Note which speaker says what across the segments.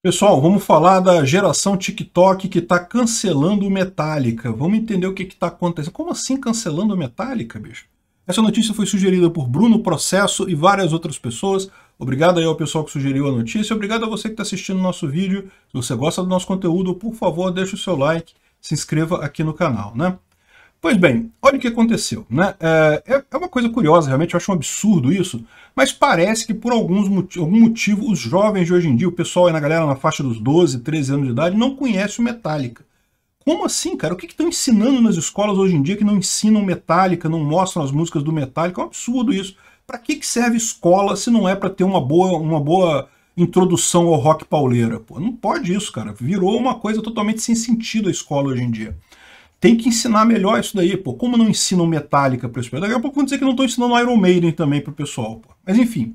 Speaker 1: Pessoal, vamos falar da geração TikTok que está cancelando o Metallica. Vamos entender o que está acontecendo. Como assim cancelando o Metallica, bicho? Essa notícia foi sugerida por Bruno Processo e várias outras pessoas. Obrigado aí ao pessoal que sugeriu a notícia. Obrigado a você que está assistindo o nosso vídeo. Se você gosta do nosso conteúdo, por favor, deixe o seu like, se inscreva aqui no canal, né? Pois bem, olha o que aconteceu. Né? É, é, é, uma coisa curiosa, realmente, eu acho um absurdo isso, mas parece que por alguns, algum motivo os jovens de hoje em dia, o pessoal aí na galera na faixa dos 12, 13 anos de idade, não conhece o Metallica. Como assim, cara? O que estão ensinando nas escolas hoje em dia que não ensinam Metallica, não mostram as músicas do Metallica? É um absurdo isso. Para que, que serve escola se não é para ter uma boa, uma boa introdução ao rock pauleira? Pô, não pode isso, cara. Virou uma coisa totalmente sem sentido a escola hoje em dia. Tem que ensinar melhor isso daí, pô. Como não ensinam Metallica para o pessoal? Daqui a pouco vão dizer que não estou ensinando Iron Maiden também para o pessoal, pô. Mas enfim.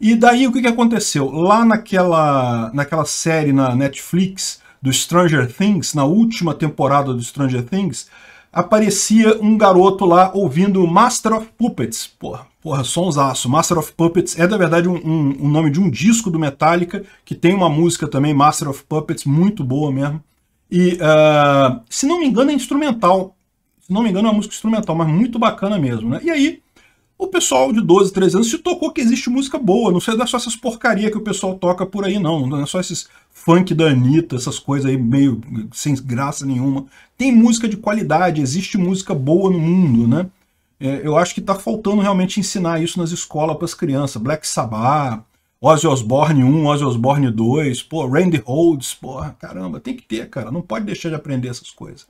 Speaker 1: E daí o que, que aconteceu? Lá naquela, naquela série na Netflix do Stranger Things, na última temporada do Stranger Things, aparecia um garoto lá ouvindo Master of Puppets. Porra, porra sonsaço. Master of Puppets é, na verdade, um, um, um nome de um disco do Metallica, que tem uma música também, Master of Puppets, muito boa mesmo. E, uh, se não me engano, é instrumental. Se não me engano, é uma música instrumental, mas muito bacana mesmo, né? E aí, o pessoal de 12, 13 anos se tocou que existe música boa. Não, sei, não é só essas porcaria que o pessoal toca por aí, não. Não é só esses funk da Anitta, essas coisas aí meio sem graça nenhuma. Tem música de qualidade, existe música boa no mundo, né? É, eu acho que está faltando realmente ensinar isso nas escolas para as crianças. Black Sabbath, Ozzy Osbourne 1, Ozzy Osbourne 2, pô, Randy Holds, porra, caramba, tem que ter, cara, não pode deixar de aprender essas coisas.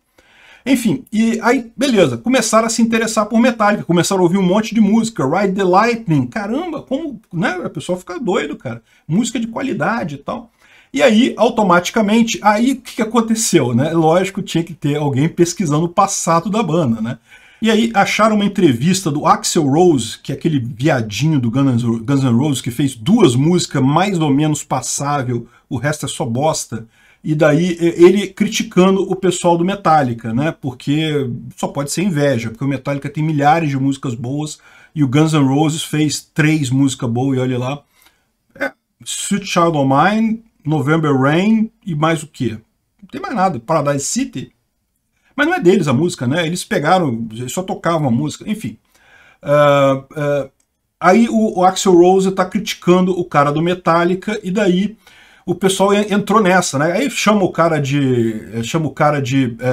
Speaker 1: Enfim, e aí, beleza, começaram a se interessar por Metallica, começaram a ouvir um monte de música, Ride the Lightning, caramba, como, né, a pessoa fica doido, cara, música de qualidade e tal. E aí, automaticamente, aí o que aconteceu, né? Lógico, tinha que ter alguém pesquisando o passado da banda, né? E aí acharam uma entrevista do Axel Rose, que é aquele viadinho do Guns N' Roses que fez duas músicas mais ou menos passável, o resto é só bosta. E daí ele criticando o pessoal do Metallica, né? Porque só pode ser inveja, porque o Metallica tem milhares de músicas boas e o Guns N' Roses fez três músicas boas e olha lá. É, Sweet Child O' Mine, November Rain e mais o quê? Não tem mais nada. Paradise City? Mas não é deles a música, né? Eles pegaram, eles só tocavam a música, enfim. Uh, uh, aí o, o Axel Rose está criticando o cara do Metallica, e daí o pessoal entrou nessa, né? Aí chama o cara de. Eh, chama o cara de. É,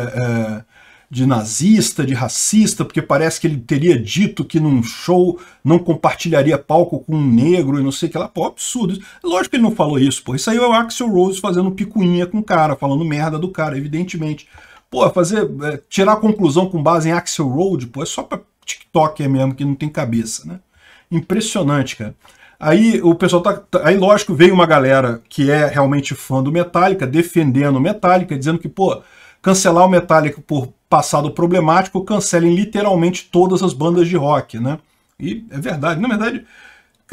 Speaker 1: é, de nazista, de racista, porque parece que ele teria dito que num show não compartilharia palco com um negro e não sei o que lá. Pô, absurdo. Lógico que ele não falou isso, pô. Isso aí é o Axel Rose fazendo picuinha com o cara, falando merda do cara, evidentemente. Pô, fazer. É, tirar conclusão com base em Axel Road, pô, é só pra TikTok é mesmo, que não tem cabeça, né? Impressionante, cara. Aí o pessoal tá, tá. Aí, lógico, veio uma galera que é realmente fã do Metallica, defendendo o Metallica, dizendo que, pô, cancelar o Metallica por passado problemático, cancelem literalmente todas as bandas de rock, né? E é verdade. Na verdade,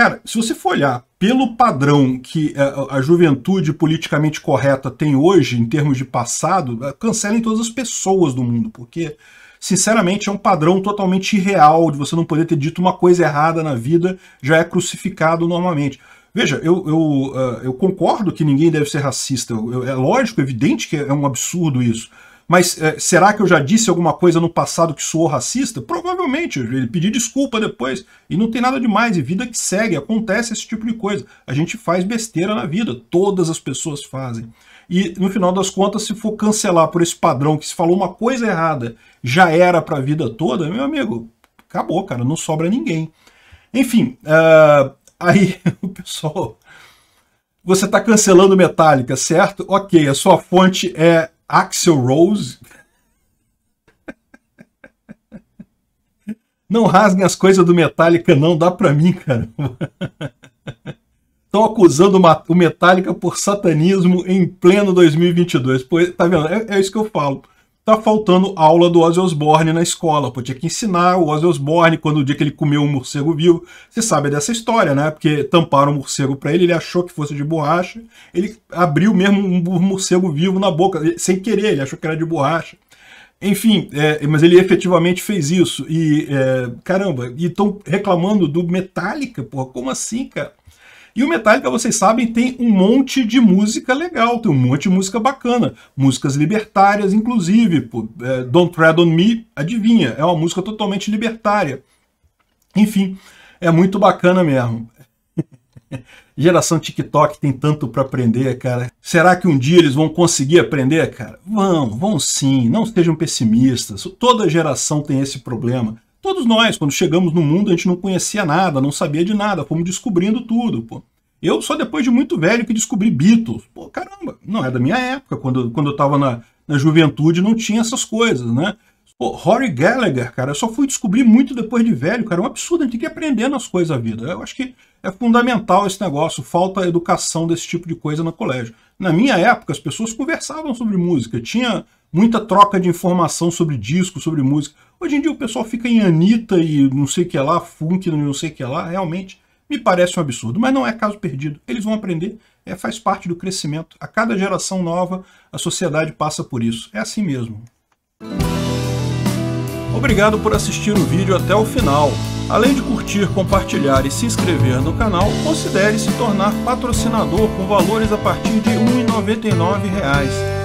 Speaker 1: Cara, se você for olhar pelo padrão que eh, a, juventude politicamente correta tem hoje, em termos de passado, eh, cancelem todas as pessoas do mundo, porque, sinceramente, é um padrão totalmente irreal de você não poder ter dito uma coisa errada na vida, já é crucificado normalmente. Veja, eu, eu, eh, eu concordo que ninguém deve ser racista, é lógico, evidente que é um absurdo isso, mas é, será que eu já disse alguma coisa no passado que soou racista? Provavelmente, ele pedir desculpa depois. E não tem nada demais, e vida que segue, acontece esse tipo de coisa. A gente faz besteira na vida, todas as pessoas fazem. E no final das contas, se for cancelar por esse padrão que se falou uma coisa errada, já era para a vida toda, meu amigo, acabou, cara, não sobra ninguém. Enfim, uh, aí o pessoal você está cancelando Metallica, certo? Ok, a sua fonte é Axel Rose. Não rasguem as coisas do Metallica, não. Dá pra mim, cara. Estão acusando o Metallica por satanismo em pleno 2022. Pois, tá vendo? É, é isso que eu falo tá faltando aula do Ozzy Osbourne na escola, pô, tinha que ensinar o Ozzy Osbourne quando o dia que ele comeu um morcego vivo, você sabe dessa história, né, porque tamparam o morcego para ele, ele achou que fosse de borracha, ele abriu mesmo um morcego vivo na boca, sem querer, ele achou que era de borracha. Enfim, é, mas ele efetivamente fez isso. E, é, caramba, e estão reclamando do Metallica, porra, como assim, cara? E o Metallica, vocês sabem, tem um monte de música legal, tem um monte de música bacana, músicas libertárias, inclusive. É, Don't Tread on Me, adivinha, é uma música totalmente libertária. Enfim, é muito bacana mesmo. Geração TikTok tem tanto para aprender, cara. Será que um dia eles vão conseguir aprender, cara? Vão, vão sim. Não sejam pessimistas. Toda geração tem esse problema. Todos nós, quando chegamos no mundo, a gente não conhecia nada, não sabia de nada, fomos descobrindo tudo, pô. Eu só depois de muito velho que descobri Beatles. Pô, caramba, não é da minha época, quando, quando eu tava na, na juventude não tinha essas coisas, né? Pô, Rory Gallagher, cara, eu só fui descobrir muito depois de velho, cara, é um absurdo, a gente tem que aprender nas coisas da vida. Eu acho que é fundamental esse negócio, falta educação desse tipo de coisa no colégio. Na minha época, as pessoas conversavam sobre música, tinha muita troca de informação sobre disco, sobre música. Hoje em dia o pessoal fica em Anitta e não sei o que lá, funk, não sei o que lá, realmente me parece um absurdo, mas não é caso perdido. Eles vão aprender, é, faz parte do crescimento. A cada geração nova, a sociedade passa por isso. É assim mesmo. Obrigado por assistir o vídeo até o final. Além de curtir, compartilhar e se inscrever no canal, considere se tornar patrocinador com valores a partir de R$ 1,99